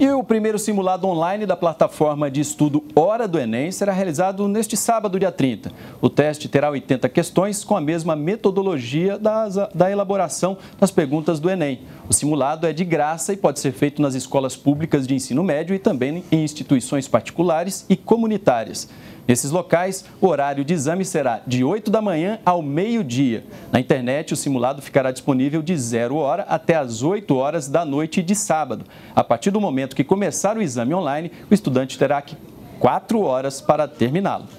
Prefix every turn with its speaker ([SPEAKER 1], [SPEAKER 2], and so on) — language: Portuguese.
[SPEAKER 1] E o primeiro simulado online da plataforma de estudo Hora do Enem será realizado neste sábado, dia 30. O teste terá 80 questões com a mesma metodologia das, da elaboração das perguntas do Enem. O simulado é de graça e pode ser feito nas escolas públicas de ensino médio e também em instituições particulares e comunitárias. Nesses locais, o horário de exame será de 8 da manhã ao meio-dia. Na internet, o simulado ficará disponível de 0 hora até as 8 horas da noite de sábado. A partir do momento que começar o exame online, o estudante terá 4 horas para terminá-lo.